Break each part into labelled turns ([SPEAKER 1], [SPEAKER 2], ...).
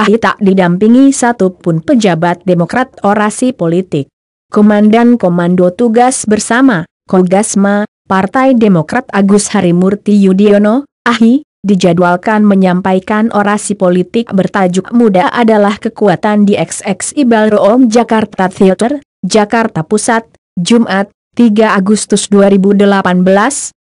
[SPEAKER 1] AHI tak didampingi satupun pejabat demokrat orasi politik. Komandan Komando Tugas Bersama, Kogasma, Partai Demokrat Agus Harimurti Yudhoyono, AHI, dijadwalkan menyampaikan orasi politik bertajuk Muda adalah Kekuatan di XX Ibalroom Jakarta Theater, Jakarta Pusat, Jumat, 3 Agustus 2018,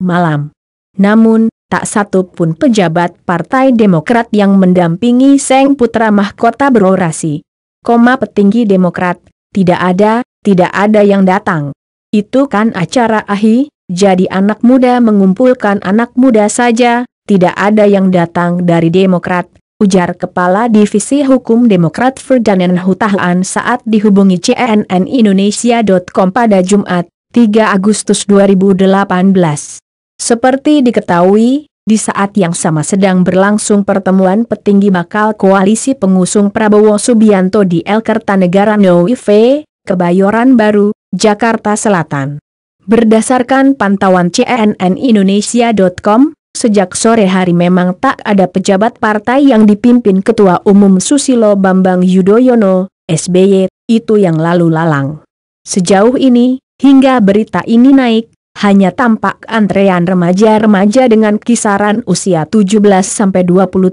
[SPEAKER 1] malam. Namun, tak satu pun pejabat Partai Demokrat yang mendampingi Seng Putra Mahkota berorasi. Koma petinggi Demokrat, tidak ada, tidak ada yang datang. Itu kan acara ahi, jadi anak muda mengumpulkan anak muda saja, tidak ada yang datang dari Demokrat, ujar Kepala Divisi Hukum Demokrat Ferdinand Hutahlan saat dihubungi CNN Indonesia.com pada Jumat, 3 Agustus 2018. Seperti diketahui, di saat yang sama sedang berlangsung pertemuan petinggi bakal koalisi pengusung Prabowo Subianto di El Kertanegara Noive, Kebayoran Baru, Jakarta Selatan. Berdasarkan pantauan CNN Indonesia.com, sejak sore hari memang tak ada pejabat partai yang dipimpin Ketua Umum Susilo Bambang Yudhoyono, SBY, itu yang lalu lalang. Sejauh ini, hingga berita ini naik, hanya tampak antrean remaja-remaja dengan kisaran usia 17-20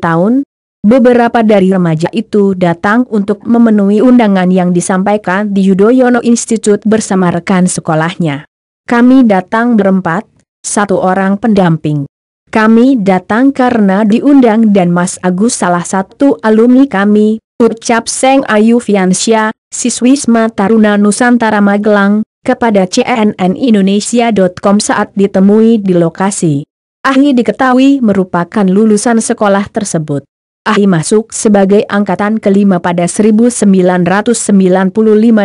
[SPEAKER 1] tahun. Beberapa dari remaja itu datang untuk memenuhi undangan yang disampaikan di Yudhoyono Institute bersama rekan sekolahnya. Kami datang berempat, satu orang pendamping. Kami datang karena diundang dan Mas Agus salah satu alumni kami, ucap Seng Ayu Fiansyah, siswi Taruna Nusantara Magelang, kepada CNN cnnindonesia.com saat ditemui di lokasi. Ahi diketahui merupakan lulusan sekolah tersebut. Ahi masuk sebagai angkatan kelima pada 1995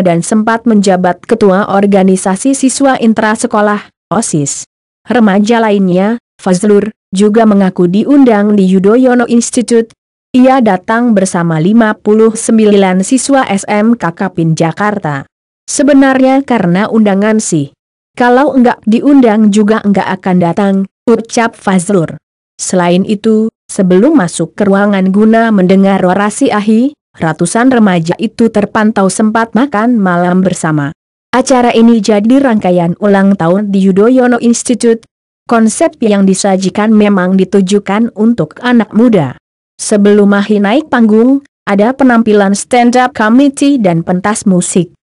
[SPEAKER 1] dan sempat menjabat ketua organisasi siswa intrasekolah, OSIS. Remaja lainnya, Fazlur, juga mengaku diundang di Yudhoyono Institute. Ia datang bersama 59 siswa SMK Kapin Jakarta. Sebenarnya karena undangan sih. Kalau enggak diundang juga enggak akan datang, ucap Fazlur. Selain itu, sebelum masuk ke ruangan guna mendengar orasi Ahi, ratusan remaja itu terpantau sempat makan malam bersama. Acara ini jadi rangkaian ulang tahun di Yudhoyono Institute. Konsep yang disajikan memang ditujukan untuk anak muda. Sebelum Ahi naik panggung, ada penampilan stand-up comedy dan pentas musik.